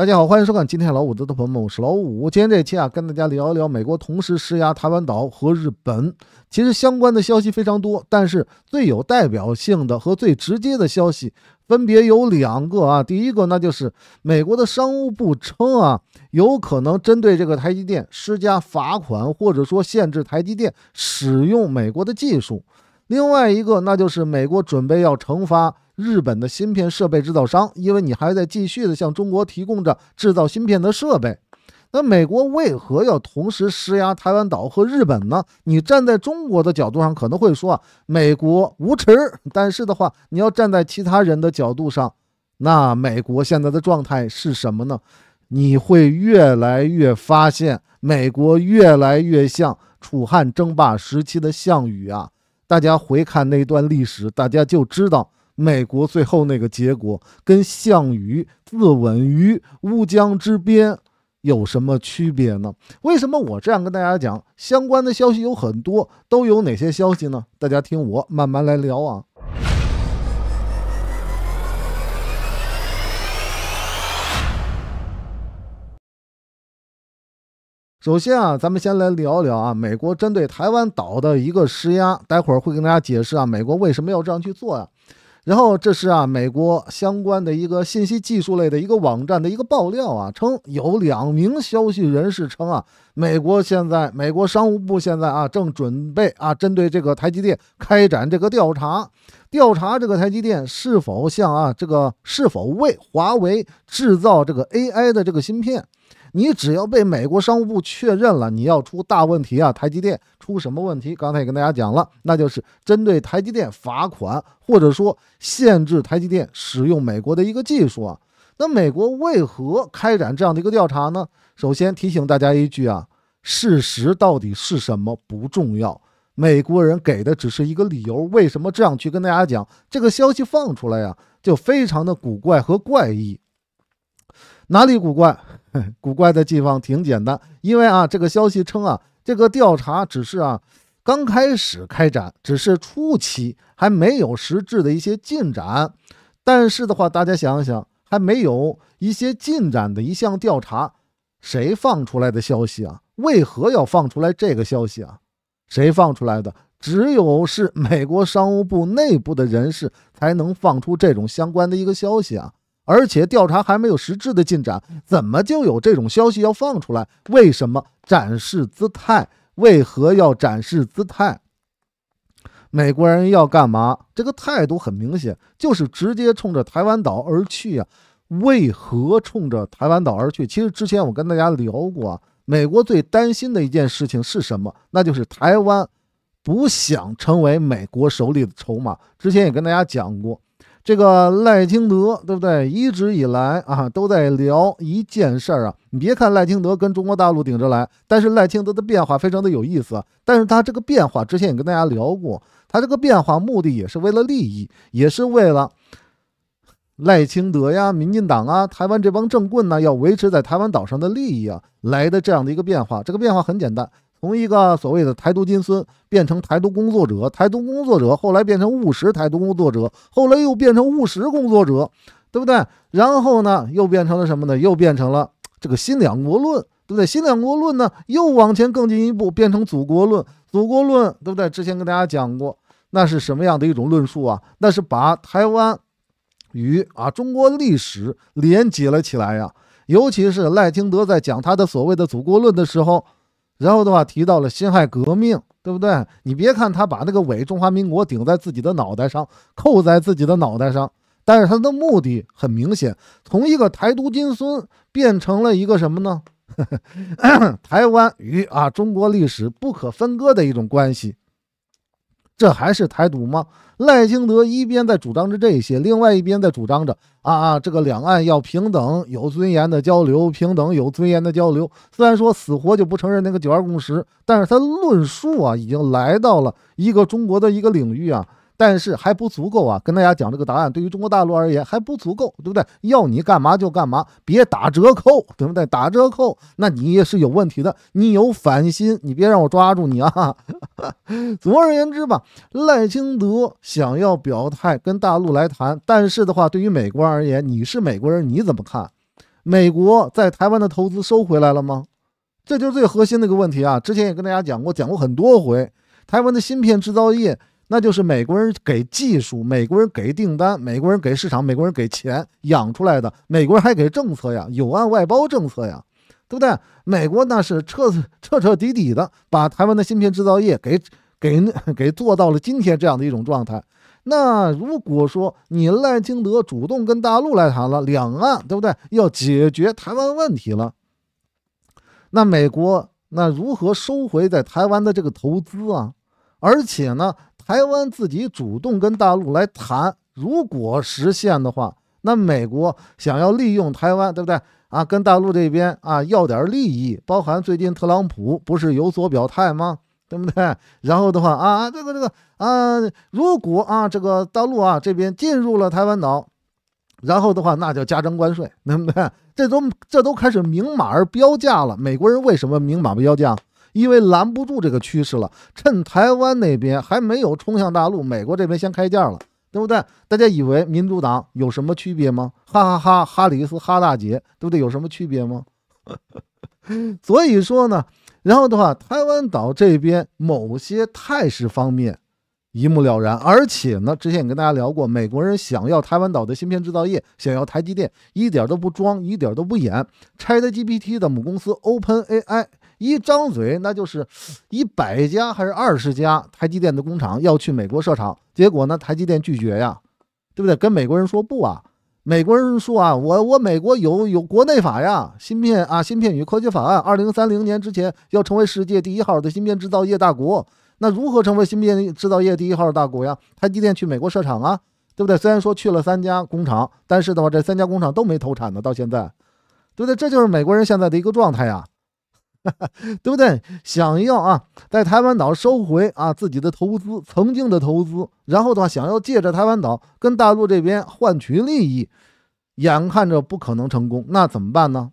大家好，欢迎收看今天老五的朋友们，我是老五。今天这期啊，跟大家聊一聊美国同时施压台湾岛和日本。其实相关的消息非常多，但是最有代表性的和最直接的消息分别有两个啊。第一个那就是美国的商务部称啊，有可能针对这个台积电施加罚款，或者说限制台积电使用美国的技术。另外一个那就是美国准备要惩罚。日本的芯片设备制造商，因为你还在继续的向中国提供着制造芯片的设备，那美国为何要同时施压台湾岛和日本呢？你站在中国的角度上可能会说啊，美国无耻。但是的话，你要站在其他人的角度上，那美国现在的状态是什么呢？你会越来越发现，美国越来越像楚汉争霸时期的项羽啊！大家回看那段历史，大家就知道。美国最后那个结果跟项羽自刎于乌江之边有什么区别呢？为什么我这样跟大家讲？相关的消息有很多，都有哪些消息呢？大家听我慢慢来聊啊。首先啊，咱们先来聊聊啊，美国针对台湾岛的一个施压，待会儿会跟大家解释啊，美国为什么要这样去做呀？然后这是啊，美国相关的一个信息技术类的一个网站的一个爆料啊，称有两名消息人士称啊，美国现在美国商务部现在啊正准备啊针对这个台积电开展这个调查，调查这个台积电是否向啊这个是否为华为制造这个 AI 的这个芯片。你只要被美国商务部确认了，你要出大问题啊！台积电出什么问题？刚才也跟大家讲了，那就是针对台积电罚款，或者说限制台积电使用美国的一个技术啊。那美国为何开展这样的一个调查呢？首先提醒大家一句啊，事实到底是什么不重要，美国人给的只是一个理由。为什么这样去跟大家讲？这个消息放出来呀，就非常的古怪和怪异。哪里古怪？古怪的地方挺简单，因为啊，这个消息称啊，这个调查只是啊刚开始开展，只是初期还没有实质的一些进展。但是的话，大家想想，还没有一些进展的一项调查，谁放出来的消息啊？为何要放出来这个消息啊？谁放出来的？只有是美国商务部内部的人士才能放出这种相关的一个消息啊。而且调查还没有实质的进展，怎么就有这种消息要放出来？为什么展示姿态？为何要展示姿态？美国人要干嘛？这个态度很明显，就是直接冲着台湾岛而去呀。为何冲着台湾岛而去？其实之前我跟大家聊过，美国最担心的一件事情是什么？那就是台湾不想成为美国手里的筹码。之前也跟大家讲过。这个赖清德对不对？一直以来啊，都在聊一件事儿啊。你别看赖清德跟中国大陆顶着来，但是赖清德的变化非常的有意思。但是他这个变化之前也跟大家聊过，他这个变化目的也是为了利益，也是为了赖清德呀、民进党啊、台湾这帮政棍呢，要维持在台湾岛上的利益啊来的这样的一个变化。这个变化很简单。从一个所谓的台独金孙变成台独工作者，台独工作者后来变成务实台独工作者，后来又变成务实工作者，对不对？然后呢，又变成了什么呢？又变成了这个新两国论，对不对？新两国论呢，又往前更进一步，变成祖国论，祖国论，对不对？之前跟大家讲过，那是什么样的一种论述啊？那是把台湾与啊中国历史连接了起来呀。尤其是赖清德在讲他的所谓的祖国论的时候。然后的话提到了辛亥革命，对不对？你别看他把那个伪中华民国顶在自己的脑袋上，扣在自己的脑袋上，但是他的目的很明显，从一个台独金孙变成了一个什么呢？台湾与啊中国历史不可分割的一种关系。这还是台独吗？赖清德一边在主张着这些，另外一边在主张着啊啊，这个两岸要平等、有尊严的交流，平等、有尊严的交流。虽然说死活就不承认那个九二共识，但是他论述啊，已经来到了一个中国的一个领域啊。但是还不足够啊！跟大家讲这个答案，对于中国大陆而言还不足够，对不对？要你干嘛就干嘛，别打折扣，对不对？打折扣，那你也是有问题的。你有反心，你别让我抓住你啊！总而言之吧，赖清德想要表态跟大陆来谈，但是的话，对于美国而言，你是美国人，你怎么看？美国在台湾的投资收回来了吗？这就是最核心的一个问题啊！之前也跟大家讲过，讲过很多回，台湾的芯片制造业。那就是美国人给技术，美国人给订单，美国人给市场，美国人给钱养出来的，美国人还给政策呀，有案外包政策呀，对不对？美国那是彻彻彻底底的把台湾的芯片制造业给给给做到了今天这样的一种状态。那如果说你赖清德主动跟大陆来谈了两岸，对不对？要解决台湾问题了，那美国那如何收回在台湾的这个投资啊？而且呢？台湾自己主动跟大陆来谈，如果实现的话，那美国想要利用台湾，对不对啊？跟大陆这边啊要点利益，包含最近特朗普不是有所表态吗？对不对？然后的话啊，这个这个啊，如果啊这个大陆啊这边进入了台湾岛，然后的话，那就加征关税，明白？这都这都开始明码标价了，美国人为什么明码标价？因为拦不住这个趋势了，趁台湾那边还没有冲向大陆，美国这边先开价了，对不对？大家以为民主党有什么区别吗？哈哈哈哈哈！里斯哈大姐，对不对？有什么区别吗？所以说呢，然后的话，台湾岛这边某些态势方面一目了然，而且呢，之前也跟大家聊过，美国人想要台湾岛的芯片制造业，想要台积电，一点都不装，一点都不演，拆的 GPT 的母公司 OpenAI。一张嘴，那就是一百家还是二十家台积电的工厂要去美国设厂，结果呢，台积电拒绝呀，对不对？跟美国人说不啊。美国人说啊，我我美国有有国内法呀，芯片啊，芯片与科技法案，二零三零年之前要成为世界第一号的芯片制造业大国。那如何成为芯片制造业第一号大国呀？台积电去美国设厂啊，对不对？虽然说去了三家工厂，但是的话，这三家工厂都没投产呢，到现在，对不对？这就是美国人现在的一个状态呀。对不对？想要啊，在台湾岛收回啊自己的投资，曾经的投资，然后的话，想要借着台湾岛跟大陆这边换取利益，眼看着不可能成功，那怎么办呢？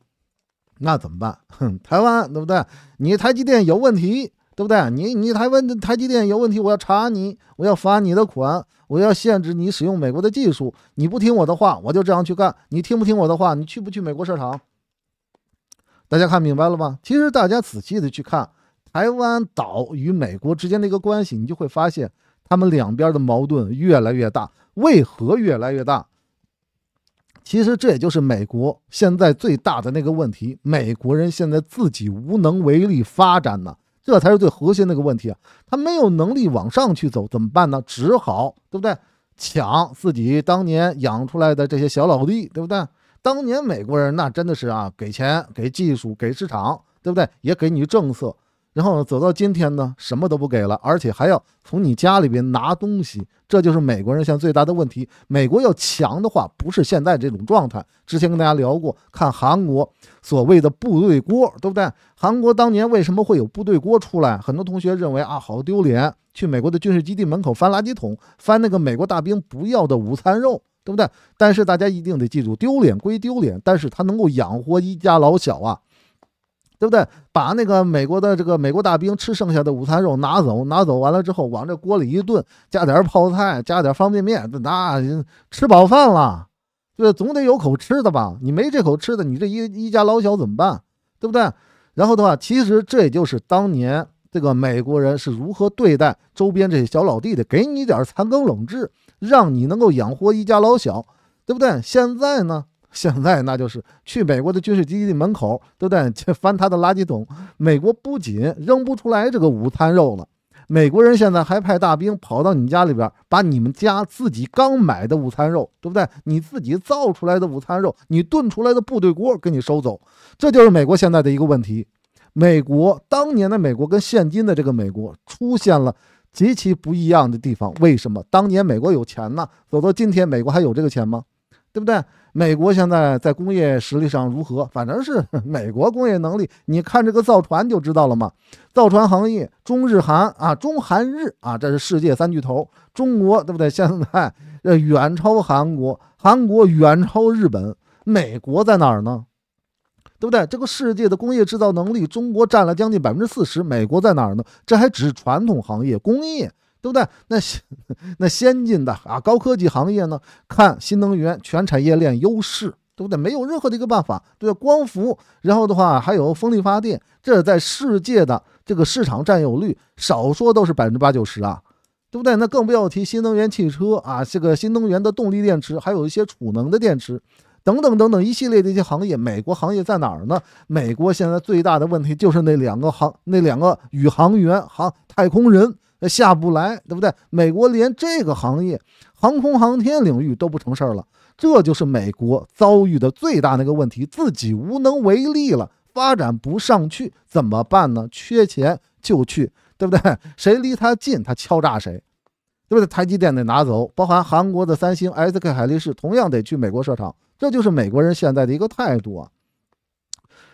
那怎么办？哼，台湾对不对？你台积电有问题对不对？你你台湾台积电有问题，我要查你，我要罚你的款，我要限制你使用美国的技术，你不听我的话，我就这样去干。你听不听我的话？你去不去美国市场？大家看明白了吗？其实大家仔细的去看台湾岛与美国之间的一个关系，你就会发现他们两边的矛盾越来越大。为何越来越大？其实这也就是美国现在最大的那个问题，美国人现在自己无能为力发展呢，这才是最核心那个问题啊！他没有能力往上去走，怎么办呢？只好对不对？抢自己当年养出来的这些小老弟，对不对？当年美国人那真的是啊，给钱、给技术、给市场，对不对？也给你政策。然后走到今天呢，什么都不给了，而且还要从你家里边拿东西。这就是美国人现在最大的问题。美国要强的话，不是现在这种状态。之前跟大家聊过，看韩国所谓的“部队锅”，对不对？韩国当年为什么会有部队锅出来？很多同学认为啊，好丢脸，去美国的军事基地门口翻垃圾桶，翻那个美国大兵不要的午餐肉。对不对？但是大家一定得记住，丢脸归丢脸，但是他能够养活一家老小啊，对不对？把那个美国的这个美国大兵吃剩下的午餐肉拿走，拿走完了之后，往这锅里一炖，加点泡菜，加点方便面，那吃饱饭了，对总得有口吃的吧？你没这口吃的，你这一一家老小怎么办？对不对？然后的话，其实这也就是当年这个美国人是如何对待周边这些小老弟的，给你点残羹冷炙。让你能够养活一家老小，对不对？现在呢？现在那就是去美国的军事基地门口，对不对？去翻他的垃圾桶。美国不仅扔不出来这个午餐肉了，美国人现在还派大兵跑到你家里边，把你们家自己刚买的午餐肉，对不对？你自己造出来的午餐肉，你炖出来的部队锅给你收走。这就是美国现在的一个问题。美国当年的美国跟现今的这个美国出现了。极其不一样的地方，为什么当年美国有钱呢？走到今天，美国还有这个钱吗？对不对？美国现在在工业实力上如何？反正是 美国工业能力，你看这个造船就知道了嘛。造船行业，中日韩啊，中韩日啊，这是世界三巨头。中国对不对？现在呃远超韩国，韩国远超日本，美国在哪儿呢？对不对？这个世界的工业制造能力，中国占了将近百分之四十，美国在哪儿呢？这还只是传统行业工业，对不对？那那先进的啊，高科技行业呢？看新能源全产业链优势，对不对？没有任何的一个办法，对吧？光伏，然后的话还有风力发电，这在世界的这个市场占有率，少说都是百分之八九十啊，对不对？那更不要提新能源汽车啊，这个新能源的动力电池，还有一些储能的电池。等等等等一系列的一些行业，美国行业在哪儿呢？美国现在最大的问题就是那两个航那两个宇航员、航太空人下不来，对不对？美国连这个行业航空航天领域都不成事儿了，这就是美国遭遇的最大那个问题，自己无能为力了，发展不上去怎么办呢？缺钱就去，对不对？谁离他近，他敲诈谁，对不对？台积电得拿走，包含韩国的三星、SK 海力士，同样得去美国设厂。这就是美国人现在的一个态度啊，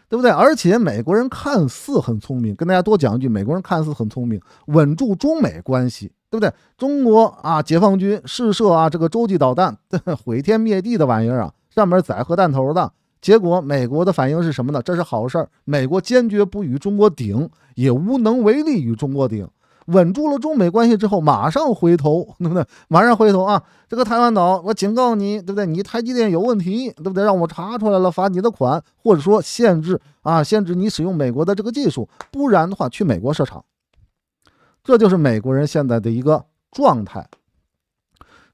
对不对？而且美国人看似很聪明，跟大家多讲一句，美国人看似很聪明，稳住中美关系，对不对？中国啊，解放军试射啊这个洲际导弹，毁天灭地的玩意儿啊，上面载核弹头的，结果美国的反应是什么呢？这是好事儿，美国坚决不与中国顶，也无能为力与中国顶。稳住了中美关系之后，马上回头，对不对？马上回头啊！这个台湾岛，我警告你，对不对？你台积电有问题，对不对？让我查出来了，罚你的款，或者说限制啊，限制你使用美国的这个技术，不然的话去美国设厂。这就是美国人现在的一个状态。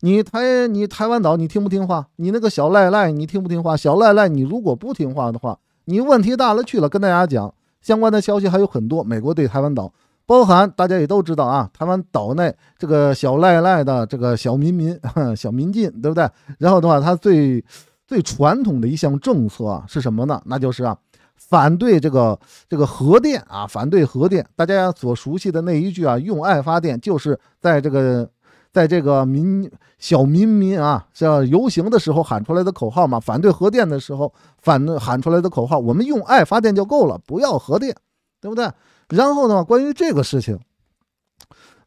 你台你台湾岛，你听不听话？你那个小赖赖，你听不听话？小赖赖，你如果不听话的话，你问题大了去了。跟大家讲，相关的消息还有很多，美国对台湾岛。包含大家也都知道啊，台湾岛内这个小赖赖的这个小民民，小民进，对不对？然后的话，他最最传统的一项政策是什么呢？那就是啊，反对这个这个核电啊，反对核电。大家所熟悉的那一句啊，“用爱发电”，就是在这个在这个民小民民啊，像游行的时候喊出来的口号嘛，反对核电的时候反喊出来的口号，我们用爱发电就够了，不要核电，对不对？然后的话，关于这个事情，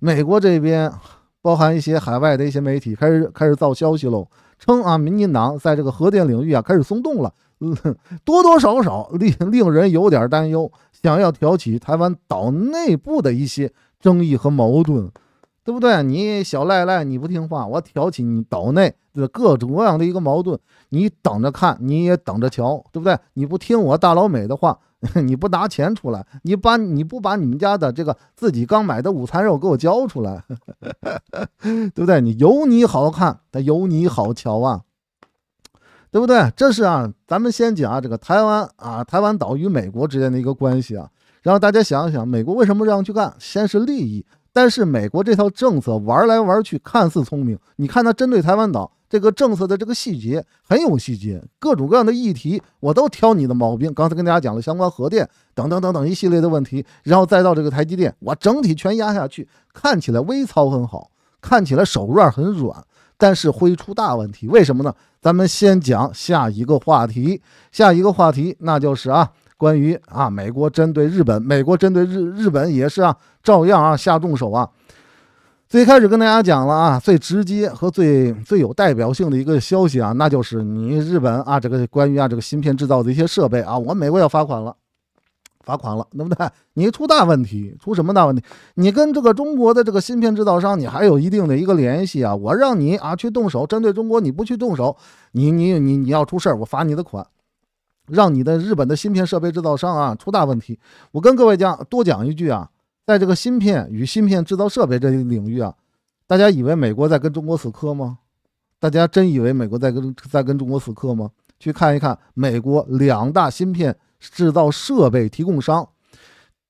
美国这边包含一些海外的一些媒体开始开始造消息喽，称啊，民进党在这个核电领域啊开始松动了，多多少少令令人有点担忧，想要挑起台湾岛内部的一些争议和矛盾，对不对？你小赖赖你不听话，我挑起你岛内的各种各样的一个矛盾，你等着看，你也等着瞧，对不对？你不听我大老美的话。你不拿钱出来，你把你不把你们家的这个自己刚买的午餐肉给我交出来，对不对？你有你好看，但有你好瞧啊，对不对？这是啊，咱们先讲这个台湾啊，台湾岛与美国之间的一个关系啊。然后大家想想，美国为什么这样去干？先是利益，但是美国这套政策玩来玩去，看似聪明。你看他针对台湾岛。这个政策的这个细节很有细节，各种各样的议题我都挑你的毛病。刚才跟大家讲了相关核电等等等等一系列的问题，然后再到这个台积电，我整体全压下去，看起来微操很好，看起来手腕很软，但是会出大问题。为什么呢？咱们先讲下一个话题，下一个话题那就是啊，关于啊美国针对日本，美国针对日日本也是啊，照样啊下重手啊。最开始跟大家讲了啊，最直接和最最有代表性的一个消息啊，那就是你日本啊，这个关于啊这个芯片制造的一些设备啊，我们美国要罚款了，罚款了，对不对？你出大问题，出什么大问题？你跟这个中国的这个芯片制造商，你还有一定的一个联系啊，我让你啊去动手针对中国，你不去动手，你你你你要出事儿，我罚你的款，让你的日本的芯片设备制造商啊出大问题。我跟各位讲多讲一句啊。在这个芯片与芯片制造设备这一领域啊，大家以为美国在跟中国死磕吗？大家真以为美国在跟在跟中国死磕吗？去看一看，美国两大芯片制造设备提供商，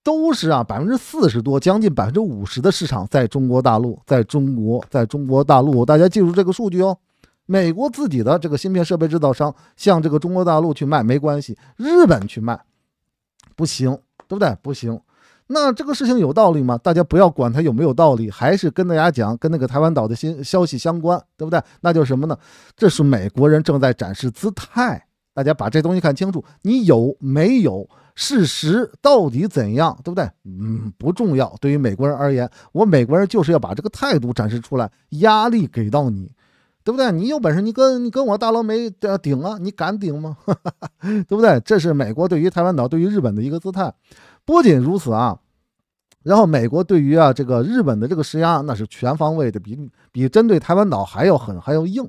都是啊，百分之四十多，将近百分之五十的市场在中国大陆，在中国，在中国大陆。大家记住这个数据哦。美国自己的这个芯片设备制造商向这个中国大陆去卖没关系，日本去卖不行，对不对？不行。那这个事情有道理吗？大家不要管它有没有道理，还是跟大家讲，跟那个台湾岛的新消息相关，对不对？那就是什么呢？这是美国人正在展示姿态。大家把这东西看清楚，你有没有事实，到底怎样，对不对？嗯，不重要。对于美国人而言，我美国人就是要把这个态度展示出来，压力给到你，对不对？你有本事，你跟你跟我大佬没顶啊，你敢顶吗？对不对？这是美国对于台湾岛、对于日本的一个姿态。不仅如此啊，然后美国对于啊这个日本的这个施压，那是全方位的，比比针对台湾岛还要狠还要硬。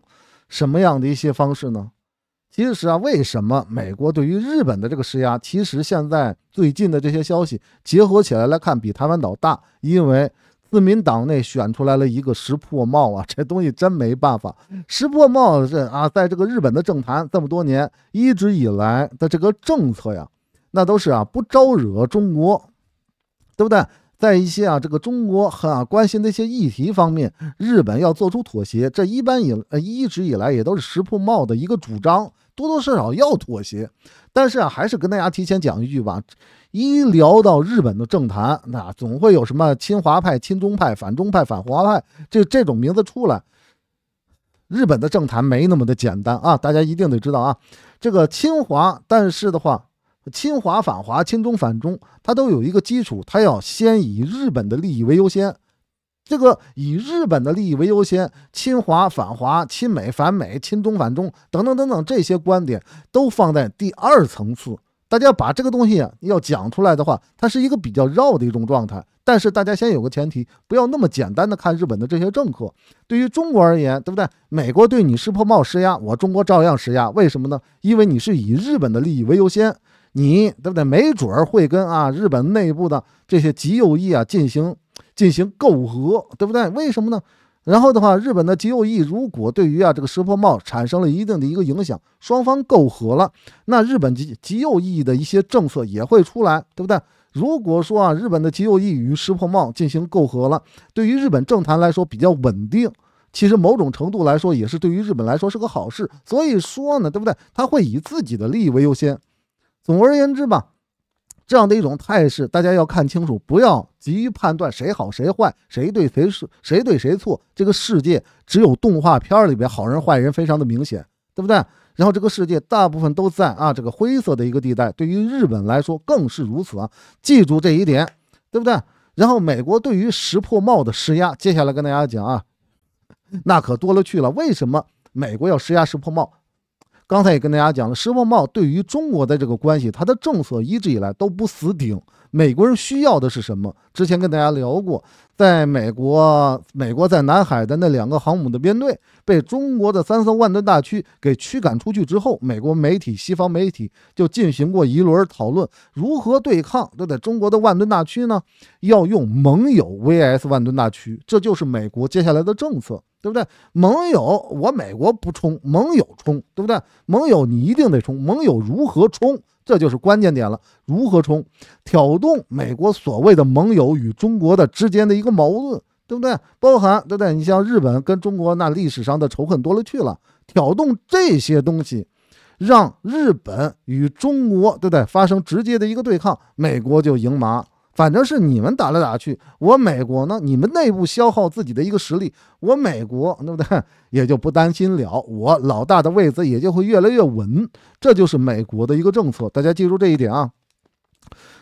什么样的一些方式呢？其实啊，为什么美国对于日本的这个施压？其实现在最近的这些消息结合起来来看，比台湾岛大，因为自民党内选出来了一个石破茂啊，这东西真没办法。石破茂这啊，在这个日本的政坛这么多年，一直以来的这个政策呀。那都是啊，不招惹中国，对不对？在一些啊，这个中国很关心的一些议题方面，日本要做出妥协，这一般也一直以来也都是石破茂的一个主张，多多少少要妥协。但是啊，还是跟大家提前讲一句吧，一聊到日本的政坛，那总会有什么亲华派、亲中派、反中派、反华派这这种名字出来。日本的政坛没那么的简单啊，大家一定得知道啊，这个侵华，但是的话。侵华反华、亲中反中，它都有一个基础，它要先以日本的利益为优先。这个以日本的利益为优先，侵华反华、亲美反美、亲中反中等等等等这些观点都放在第二层次。大家把这个东西要讲出来的话，它是一个比较绕的一种状态。但是大家先有个前提，不要那么简单的看日本的这些政客。对于中国而言，对不对？美国对你施迫冒施压，我中国照样施压，为什么呢？因为你是以日本的利益为优先。你对不对？没准儿会跟啊日本内部的这些极右翼啊进行进行媾合，对不对？为什么呢？然后的话，日本的极右翼如果对于啊这个石破茂产生了一定的一个影响，双方媾合了，那日本极极右翼的一些政策也会出来，对不对？如果说啊日本的极右翼与石破茂进行媾合了，对于日本政坛来说比较稳定，其实某种程度来说也是对于日本来说是个好事。所以说呢，对不对？他会以自己的利益为优先。总而言之吧，这样的一种态势，大家要看清楚，不要急于判断谁好谁坏，谁对谁是，谁对谁错。这个世界只有动画片里边好人坏人非常的明显，对不对？然后这个世界大部分都在啊这个灰色的一个地带，对于日本来说更是如此啊。记住这一点，对不对？然后美国对于石破茂的施压，接下来跟大家讲啊，那可多了去了。为什么美国要施压石破茂？刚才也跟大家讲了，施瓦茂对于中国的这个关系，他的政策一直以来都不死顶。美国人需要的是什么？之前跟大家聊过，在美国，美国在南海的那两个航母的编队被中国的三艘万吨大驱给驱赶出去之后，美国媒体、西方媒体就进行过一轮讨论，如何对抗这在中国的万吨大驱呢？要用盟友 VS 万吨大驱，这就是美国接下来的政策。对不对？盟友，我美国不冲，盟友冲，对不对？盟友你一定得冲，盟友如何冲，这就是关键点了。如何冲？挑动美国所谓的盟友与中国的之间的一个矛盾，对不对？包含对不对？你像日本跟中国那历史上的仇恨多了去了，挑动这些东西，让日本与中国对不对发生直接的一个对抗，美国就赢麻。反正是你们打来打去，我美国呢，你们内部消耗自己的一个实力，我美国对不对？也就不担心了，我老大的位子也就会越来越稳，这就是美国的一个政策，大家记住这一点啊。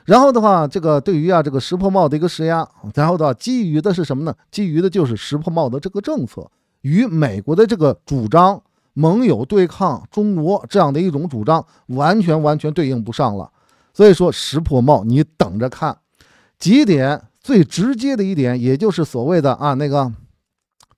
然后的话，这个对于啊这个石破茂的一个施压，然后的话基于的是什么呢？基于的就是石破茂的这个政策与美国的这个主张，盟友对抗中国这样的一种主张，完全完全对应不上了。所以说，石破茂你等着看。几点最直接的一点，也就是所谓的啊那个，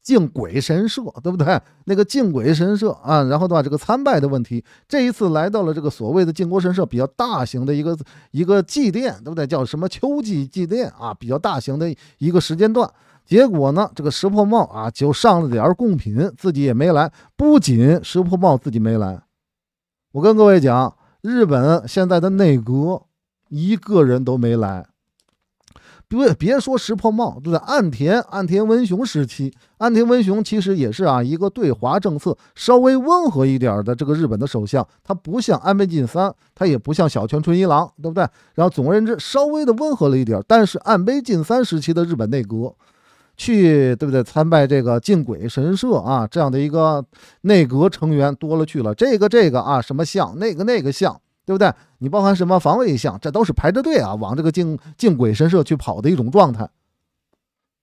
靖鬼神社，对不对？那个靖鬼神社啊，然后的话这个参拜的问题，这一次来到了这个所谓的靖国神社，比较大型的一个一个祭奠，对不对？叫什么秋季祭奠啊？比较大型的一个时间段。结果呢，这个石破茂啊就上了点贡品，自己也没来。不仅石破茂自己没来，我跟各位讲，日本现在的内阁一个人都没来。对，别说石破茂，不对？岸田，岸田文雄时期，岸田文雄其实也是啊一个对华政策稍微温和一点的这个日本的首相，他不像安倍晋三，他也不像小泉纯一郎，对不对？然后总而言之，稍微的温和了一点，但是安倍晋三时期的日本内阁去，对不对？参拜这个靖鬼神社啊，这样的一个内阁成员多了去了，这个这个啊，什么像那个那个像。对不对？你包含什么防卫一项，这都是排着队啊，往这个靖靖鬼神社去跑的一种状态。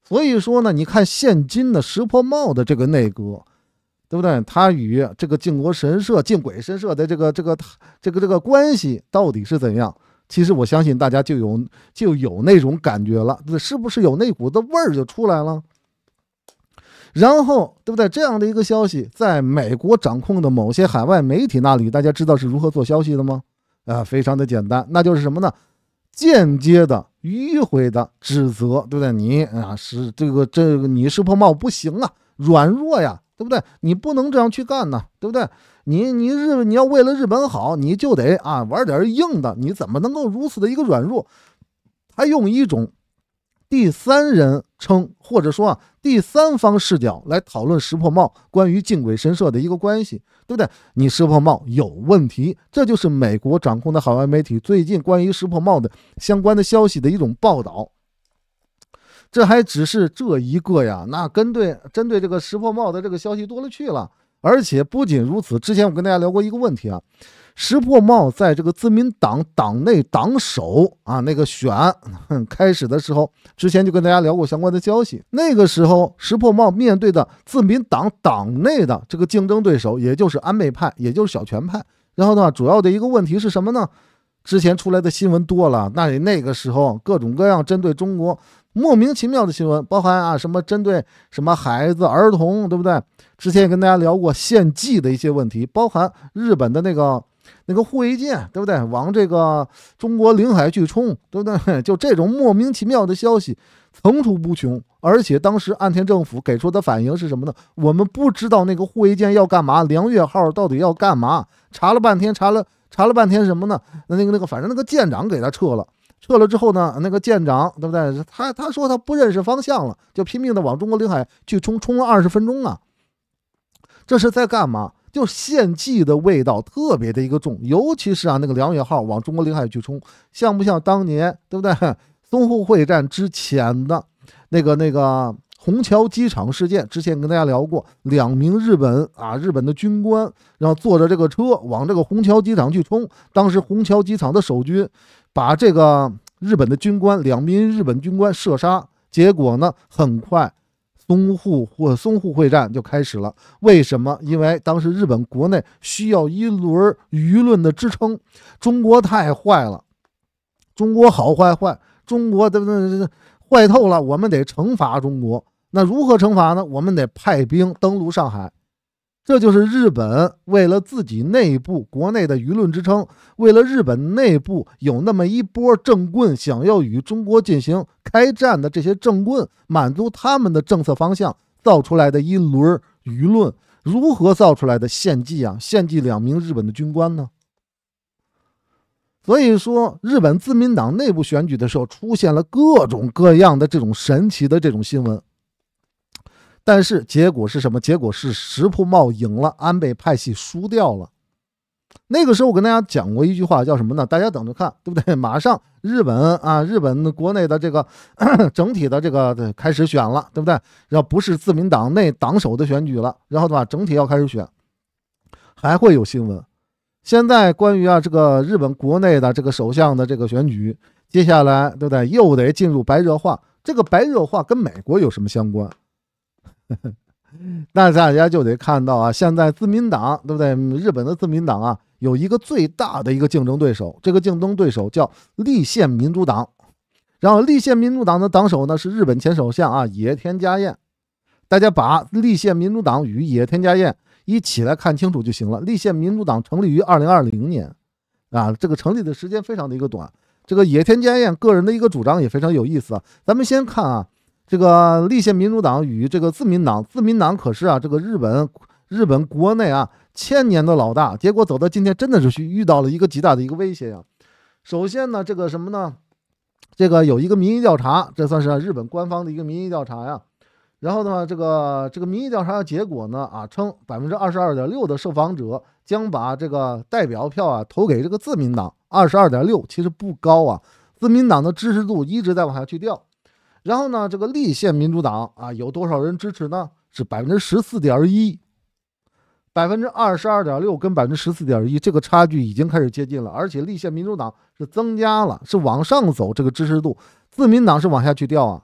所以说呢，你看现今的石破茂的这个内阁，对不对？他与这个靖国神社、靖鬼神社的这个这个这个这个关系到底是怎样？其实我相信大家就有就有那种感觉了，是不是有那股子味儿就出来了？然后对不对？这样的一个消息，在美国掌控的某些海外媒体那里，大家知道是如何做消息的吗？啊，非常的简单，那就是什么呢？间接的、迂回的指责，对不对？你啊，是这个这个你是破帽不行啊，软弱呀，对不对？你不能这样去干呢，对不对？你你日你要为了日本好，你就得啊玩点硬的，你怎么能够如此的一个软弱？他用一种第三人。称或者说啊，第三方视角来讨论石破茂关于靖鬼神社的一个关系，对不对？你石破茂有问题，这就是美国掌控的海外媒体最近关于石破茂的相关的消息的一种报道。这还只是这一个呀，那跟对针对这个石破茂的这个消息多了去了。而且不仅如此，之前我跟大家聊过一个问题啊。石破茂在这个自民党党内党首啊那个选开始的时候，之前就跟大家聊过相关的消息。那个时候，石破茂面对的自民党党内的这个竞争对手，也就是安倍派，也就是小泉派。然后呢，主要的一个问题是什么呢？之前出来的新闻多了，那那个时候各种各样针对中国莫名其妙的新闻，包含啊什么针对什么孩子儿童，对不对？之前也跟大家聊过献祭的一些问题，包含日本的那个。那个护卫舰，对不对？往这个中国领海去冲，对不对？就这种莫名其妙的消息层出不穷，而且当时岸田政府给出的反应是什么呢？我们不知道那个护卫舰要干嘛，梁月号到底要干嘛？查了半天，查了查了半天什么呢？那那个那个，反正那个舰长给他撤了，撤了之后呢，那个舰长，对不对？他他说他不认识方向了，就拼命的往中国领海去冲，冲了二十分钟啊，这是在干嘛？就献祭的味道特别的一个重，尤其是啊那个“梁远浩往中国领海去冲，像不像当年对不对？淞沪会战之前的那个那个虹桥机场事件，之前跟大家聊过，两名日本啊日本的军官，然后坐着这个车往这个虹桥机场去冲，当时虹桥机场的守军把这个日本的军官两名日本军官射杀，结果呢很快。淞沪或淞沪会战就开始了。为什么？因为当时日本国内需要一轮舆论的支撑。中国太坏了，中国好坏坏，中国对不对？坏透了，我们得惩罚中国。那如何惩罚呢？我们得派兵登陆上海。这就是日本为了自己内部国内的舆论支撑，为了日本内部有那么一波政棍想要与中国进行开战的这些政棍，满足他们的政策方向造出来的一轮舆论，如何造出来的献祭啊？献祭两名日本的军官呢？所以说，日本自民党内部选举的时候出现了各种各样的这种神奇的这种新闻。但是结果是什么？结果是石破茂赢了，安倍派系输掉了。那个时候我跟大家讲过一句话，叫什么呢？大家等着看，对不对？马上日本啊，日本国内的这个 整体的这个开始选了，对不对？要不是自民党内党首的选举了，然后的话，整体要开始选，还会有新闻。现在关于啊这个日本国内的这个首相的这个选举，接下来对不对？又得进入白热化。这个白热化跟美国有什么相关？那 大家就得看到啊，现在自民党对不对？日本的自民党啊，有一个最大的一个竞争对手，这个竞争对手叫立宪民主党。然后立宪民主党的党首呢是日本前首相啊野田佳彦。大家把立宪民主党与野田佳彦一起来看清楚就行了。立宪民主党成立于二零二零年啊，这个成立的时间非常的一个短。这个野田佳彦个人的一个主张也非常有意思啊。咱们先看啊。这个立宪民主党与这个自民党，自民党可是啊，这个日本日本国内啊千年的老大，结果走到今天真的是去遇到了一个极大的一个威胁呀。首先呢，这个什么呢？这个有一个民意调查，这算是啊日本官方的一个民意调查呀。然后呢，这个这个民意调查的结果呢啊，称百分之二十二点六的受访者将把这个代表票啊投给这个自民党，二十二点六其实不高啊，自民党的支持度一直在往下去掉。然后呢，这个立宪民主党啊，有多少人支持呢？是百分之十四点一，百分之二十二点六，跟百分之十四点一这个差距已经开始接近了。而且立宪民主党是增加了，是往上走，这个支持度；自民党是往下去掉啊。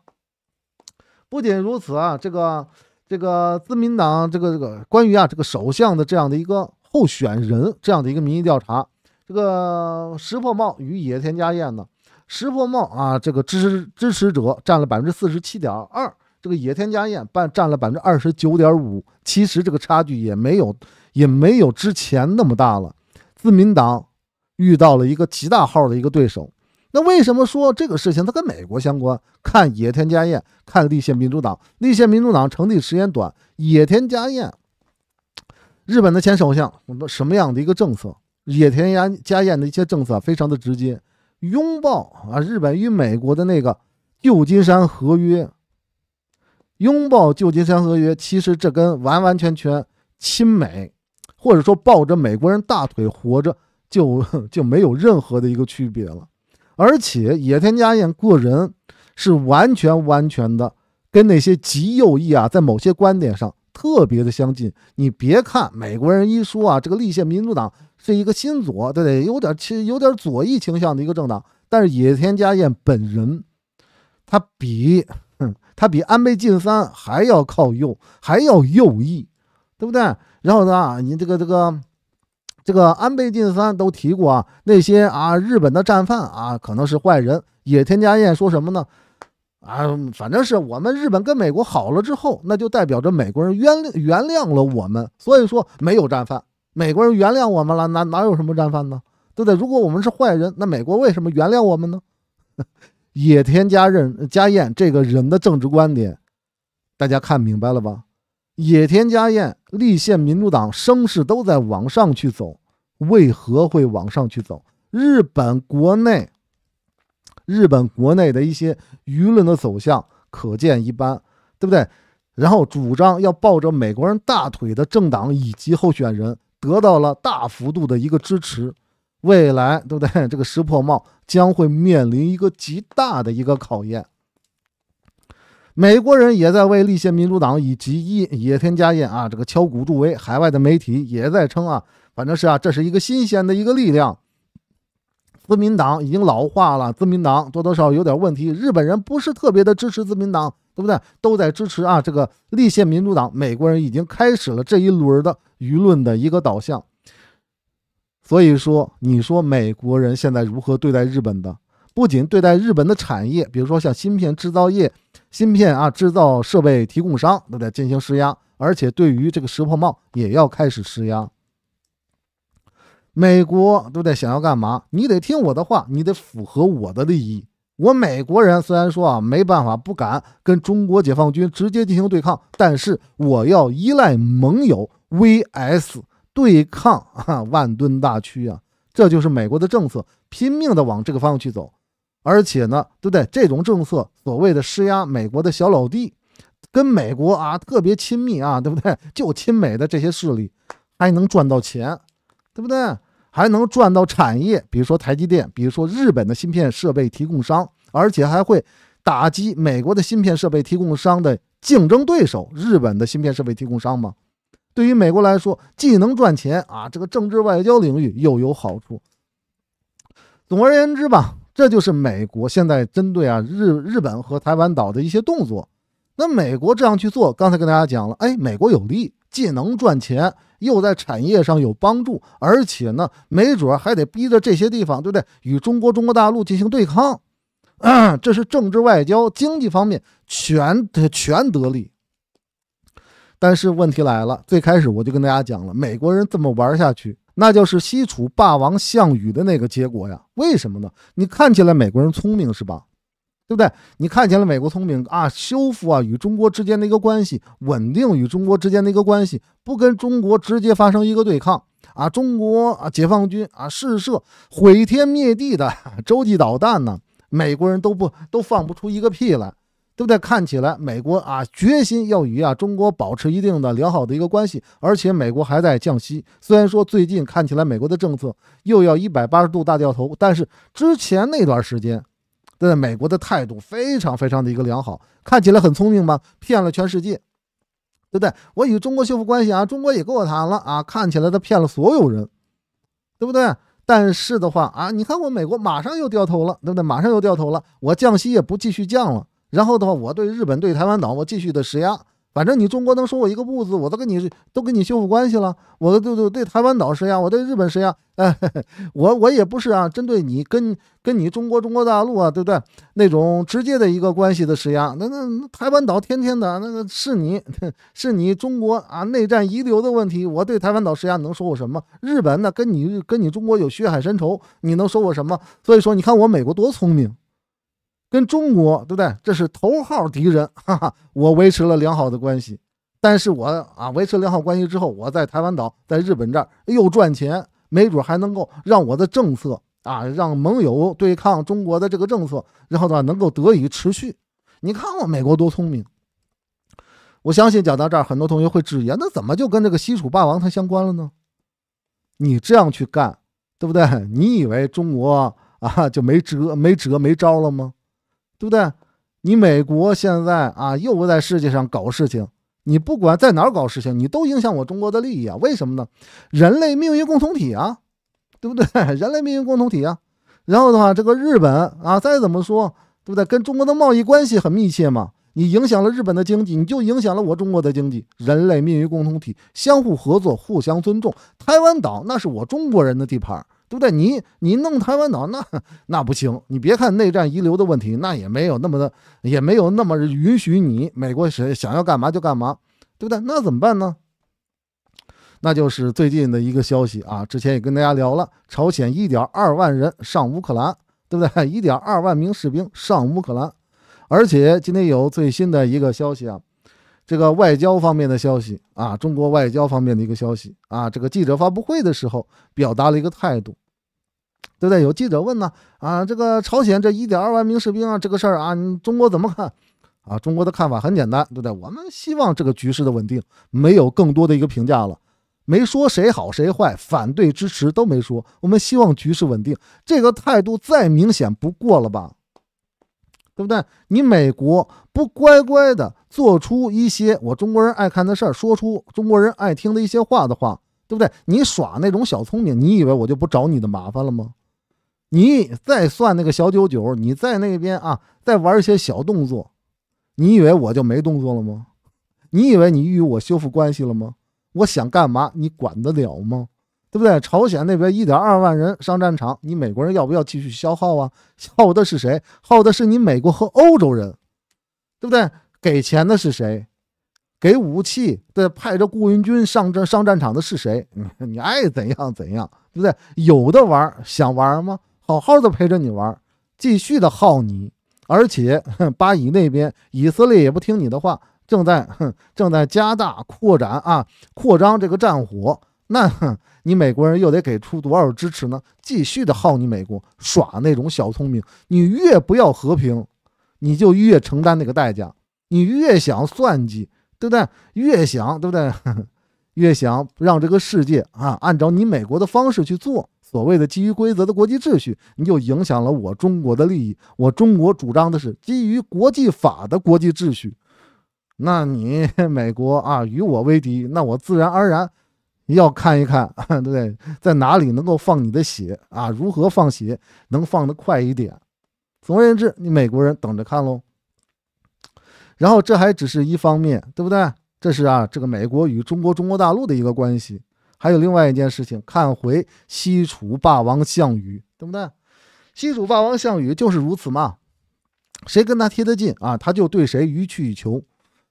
不仅如此啊，这个这个自民党这个这个关于啊这个首相的这样的一个候选人这样的一个民意调查，这个《石破茂与野田佳彦呢？石破茂啊，这个支持支持者占了百分之四十七点二，这个野田佳彦办占了百分之二十九点五。其实这个差距也没有也没有之前那么大了。自民党遇到了一个极大号的一个对手。那为什么说这个事情它跟美国相关？看野田佳彦，看立宪民主党。立宪民主党成立时间短，野田佳彦，日本的前首相，什么什么样的一个政策？野田家佳彦的一些政策非常的直接。拥抱啊，日本与美国的那个旧金山合约，拥抱旧金山合约，其实这跟完完全全亲美，或者说抱着美国人大腿活着，就 就没有任何的一个区别了。而且野田佳彦个人是完全完全的跟那些极右翼啊，在某些观点上。特别的相近，你别看美国人一说啊，这个立宪民主党是一个新左，对不对？有点倾，有点左翼倾向的一个政党。但是野田佳彦本人，他比他比安倍晋三还要靠右，还要右翼，对不对？然后呢，你这个这个这个安倍晋三都提过啊，那些啊日本的战犯啊可能是坏人。野田佳彦说什么呢？啊，反正是我们日本跟美国好了之后，那就代表着美国人原谅原谅了我们，所以说没有战犯，美国人原谅我们了，哪哪有什么战犯呢？对不对？如果我们是坏人，那美国为什么原谅我们呢？野田佳任佳彦这个人的政治观点，大家看明白了吧？野田佳彦立宪民主党声势都在往上去走，为何会往上去走？日本国内。日本国内的一些舆论的走向可见一斑，对不对？然后主张要抱着美国人大腿的政党以及候选人得到了大幅度的一个支持，未来，对不对？这个石破茂将会面临一个极大的一个考验。美国人也在为立宪民主党以及一野田佳彦啊这个敲鼓助威，海外的媒体也在称啊，反正是啊，这是一个新鲜的一个力量。自民党已经老化了，自民党多多少有点问题。日本人不是特别的支持自民党，对不对？都在支持啊，这个立宪民主党。美国人已经开始了这一轮的舆论的一个导向。所以说，你说美国人现在如何对待日本的？不仅对待日本的产业，比如说像芯片制造业、芯片啊制造设备提供商，都在进行施压，而且对于这个石破茂也要开始施压。美国对不对？想要干嘛？你得听我的话，你得符合我的利益。我美国人虽然说啊没办法不敢跟中国解放军直接进行对抗，但是我要依赖盟友 vs 对抗啊万吨大驱啊，这就是美国的政策，拼命的往这个方向去走。而且呢，对不对？这种政策所谓的施压，美国的小老弟跟美国啊特别亲密啊，对不对？就亲美的这些势力还能赚到钱，对不对？还能赚到产业，比如说台积电，比如说日本的芯片设备提供商，而且还会打击美国的芯片设备提供商的竞争对手——日本的芯片设备提供商吗？对于美国来说，既能赚钱啊，这个政治外交领域又有好处。总而言之吧，这就是美国现在针对啊日日本和台湾岛的一些动作。那美国这样去做，刚才跟大家讲了，哎，美国有利，既能赚钱，又在产业上有帮助，而且呢，没准还得逼着这些地方，对不对？与中国中国大陆进行对抗，这是政治外交、经济方面全得全得利。但是问题来了，最开始我就跟大家讲了，美国人这么玩下去，那就是西楚霸王项羽的那个结果呀。为什么呢？你看起来美国人聪明是吧？对不对？你看起来美国聪明啊，修复啊与中国之间的一个关系，稳定与中国之间的一个关系，不跟中国直接发生一个对抗啊。中国啊，解放军啊试射毁天灭地的 洲际导弹呢，美国人都不都放不出一个屁来，对不对？看起来美国啊决心要与啊中国保持一定的良好的一个关系，而且美国还在降息。虽然说最近看起来美国的政策又要一百八十度大掉头，但是之前那段时间。对美国的态度非常非常的一个良好，看起来很聪明吧？骗了全世界，对不对？我与中国修复关系啊，中国也跟我谈了啊，看起来他骗了所有人，对不对？但是的话啊，你看我美国马上又掉头了，对不对？马上又掉头了，我降息也不继续降了，然后的话我对日本对台湾岛我继续的施压。反正你中国能收我一个步子，我都跟你都跟你修复关系了。我对对对台湾岛施压，我对日本施压，哎，我我也不是啊，针对你跟跟你中国中国大陆啊，对不对？那种直接的一个关系的施压。那那台湾岛天天的那个是你 是你中国啊内战遗留的问题。我对台湾岛施压，能说我什么？日本呢，跟你跟你中国有血海深仇，你能说我什么？所以说，你看我美国多聪明。跟中国，对不对？这是头号敌人。哈哈，我维持了良好的关系，但是我啊，维持良好关系之后，我在台湾岛，在日本这儿又赚钱，没准还能够让我的政策啊，让盟友对抗中国的这个政策，然后呢能够得以持续。你看我美国多聪明！我相信讲到这儿，很多同学会质疑：那怎么就跟这个西楚霸王他相关了呢？你这样去干，对不对？你以为中国啊就没辙、没辙、没招了吗？对不对？你美国现在啊又在世界上搞事情，你不管在哪儿搞事情，你都影响我中国的利益啊？为什么呢？人类命运共同体啊，对不对？人类命运共同体啊。然后的话，这个日本啊，再怎么说，对不对？跟中国的贸易关系很密切嘛，你影响了日本的经济，你就影响了我中国的经济。人类命运共同体，相互合作，互相尊重。台湾岛那是我中国人的地盘。对不对？你你弄台湾岛，那那不行。你别看内战遗留的问题，那也没有那么的，也没有那么允许你美国想想要干嘛就干嘛，对不对？那怎么办呢？那就是最近的一个消息啊，之前也跟大家聊了，朝鲜一点二万人上乌克兰，对不对？一点二万名士兵上乌克兰，而且今天有最新的一个消息啊。这个外交方面的消息啊，中国外交方面的一个消息啊，这个记者发布会的时候表达了一个态度，对不对？有记者问呢，啊，这个朝鲜这一点二万名士兵啊，这个事儿啊，你中国怎么看？啊，中国的看法很简单，对不对？我们希望这个局势的稳定，没有更多的一个评价了，没说谁好谁坏，反对支持都没说，我们希望局势稳定，这个态度再明显不过了吧？对不对？你美国不乖乖的做出一些我中国人爱看的事儿，说出中国人爱听的一些话的话，对不对？你耍那种小聪明，你以为我就不找你的麻烦了吗？你再算那个小九九，你在那边啊，再玩一些小动作，你以为我就没动作了吗？你以为你与我修复关系了吗？我想干嘛，你管得了吗？对不对？朝鲜那边一点二万人上战场，你美国人要不要继续消耗啊？耗的是谁？耗的是你美国和欧洲人，对不对？给钱的是谁？给武器的、派着雇佣军上战上战场的是谁？你爱怎样怎样，对不对？有的玩，想玩吗？好好的陪着你玩，继续的耗你。而且巴以那边，以色列也不听你的话，正在正在加大扩展啊，扩张这个战火，那。哼。你美国人又得给出多少支持呢？继续的耗你美国，耍那种小聪明。你越不要和平，你就越承担那个代价。你越想算计，对不对？越想，对不对？越想让这个世界啊，按照你美国的方式去做，所谓的基于规则的国际秩序，你就影响了我中国的利益。我中国主张的是基于国际法的国际秩序。那你美国啊，与我为敌，那我自然而然。要看一看，对对？在哪里能够放你的血啊？如何放血能放得快一点？总而言之，你美国人等着看喽。然后这还只是一方面，对不对？这是啊，这个美国与中国、中国大陆的一个关系。还有另外一件事情，看回西楚霸王项羽，对不对？西楚霸王项羽就是如此嘛，谁跟他贴得近啊，他就对谁予取予求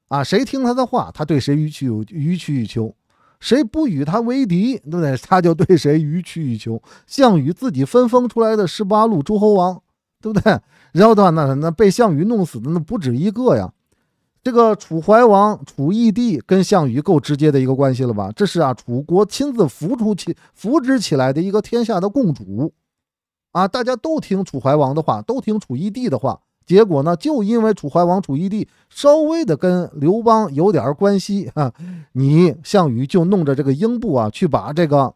啊，谁听他的话，他对谁予取予予取予求。谁不与他为敌，对不对？他就对谁予取予求。项羽自己分封出来的十八路诸侯王，对不对？然后的话，那那被项羽弄死的那不止一个呀。这个楚怀王、楚义帝跟项羽够直接的一个关系了吧？这是啊，楚国亲自扶出去、扶植起来的一个天下的共主，啊，大家都听楚怀王的话，都听楚义帝的话。结果呢，就因为楚怀王楚义帝稍微的跟刘邦有点关系啊，你项羽就弄着这个英布啊，去把这个，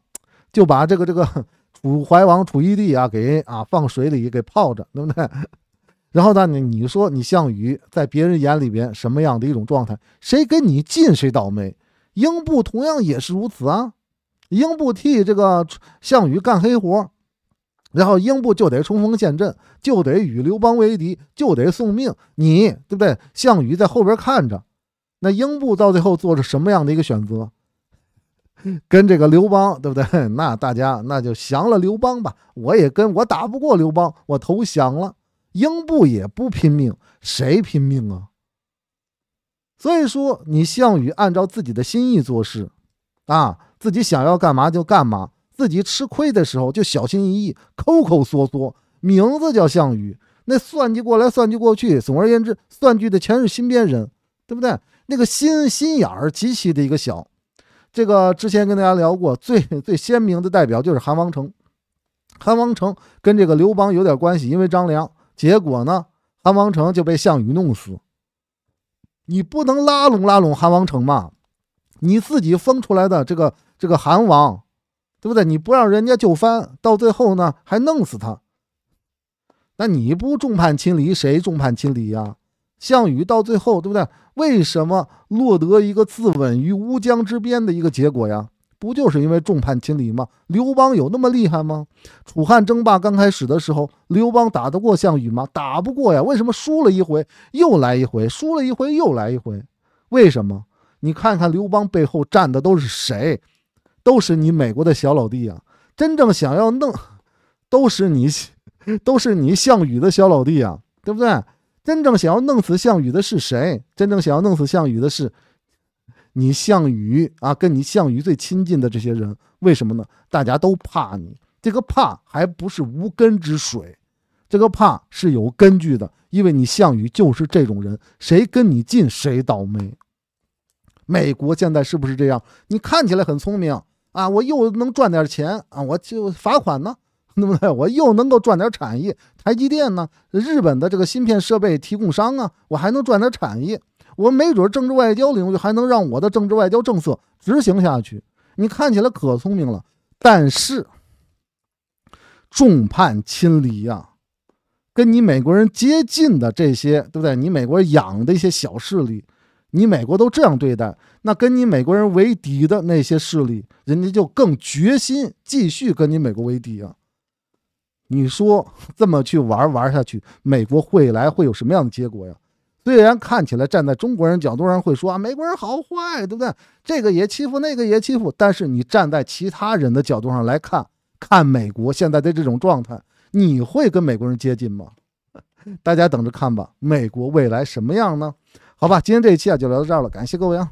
就把这个这个楚怀王楚义帝啊给啊放水里给泡着，对不对？然后呢，你你说你项羽在别人眼里边什么样的一种状态？谁跟你近谁倒霉？英布同样也是如此啊，英布替这个项羽干黑活。然后英布就得冲锋陷阵，就得与刘邦为敌，就得送命。你对不对？项羽在后边看着，那英布到最后做出什么样的一个选择？跟这个刘邦对不对？那大家那就降了刘邦吧。我也跟我打不过刘邦，我投降了。英布也不拼命，谁拼命啊？所以说，你项羽按照自己的心意做事啊，自己想要干嘛就干嘛。自己吃亏的时候就小心翼翼、抠抠缩缩，名字叫项羽，那算计过来算计过去，总而言之，算计的全是身边人，对不对？那个心心眼儿极其的一个小。这个之前跟大家聊过，最最鲜明的代表就是韩王成。韩王成跟这个刘邦有点关系，因为张良。结果呢，韩王成就被项羽弄死。你不能拉拢拉拢韩王成嘛？你自己封出来的这个这个韩王。对不对？你不让人家就翻，到最后呢还弄死他，那你不众叛亲离，谁众叛亲离呀？项羽到最后，对不对？为什么落得一个自刎于乌江之边的一个结果呀？不就是因为众叛亲离吗？刘邦有那么厉害吗？楚汉争霸刚开始的时候，刘邦打得过项羽吗？打不过呀。为什么输了一回又来一回，输了一回又来一回？为什么？你看看刘邦背后站的都是谁？都是你美国的小老弟呀！真正想要弄，都是你，都是你项羽的小老弟呀，对不对？真正想要弄死项羽的是谁？真正想要弄死项羽的是你项羽啊！跟你项羽最亲近的这些人，为什么呢？大家都怕你。这个怕还不是无根之水，这个怕是有根据的，因为你项羽就是这种人，谁跟你近谁倒霉。美国现在是不是这样？你看起来很聪明。啊，我又能赚点钱啊，我就罚款呢，对不对？我又能够赚点产业，台积电呢，日本的这个芯片设备提供商啊，我还能赚点产业。我没准政治外交领域还能让我的政治外交政策执行下去。你看起来可聪明了，但是众叛亲离啊，跟你美国人接近的这些，对不对？你美国养的一些小势力。你美国都这样对待，那跟你美国人为敌的那些势力，人家就更决心继续跟你美国为敌啊！你说这么去玩玩下去，美国会来会有什么样的结果呀？虽然看起来站在中国人角度上会说啊，美国人好坏，对不对？这个也欺负，那个也欺负。但是你站在其他人的角度上来看，看美国现在的这种状态，你会跟美国人接近吗？大家等着看吧，美国未来什么样呢？好吧，今天这一期啊，就聊到这儿了，感谢各位啊。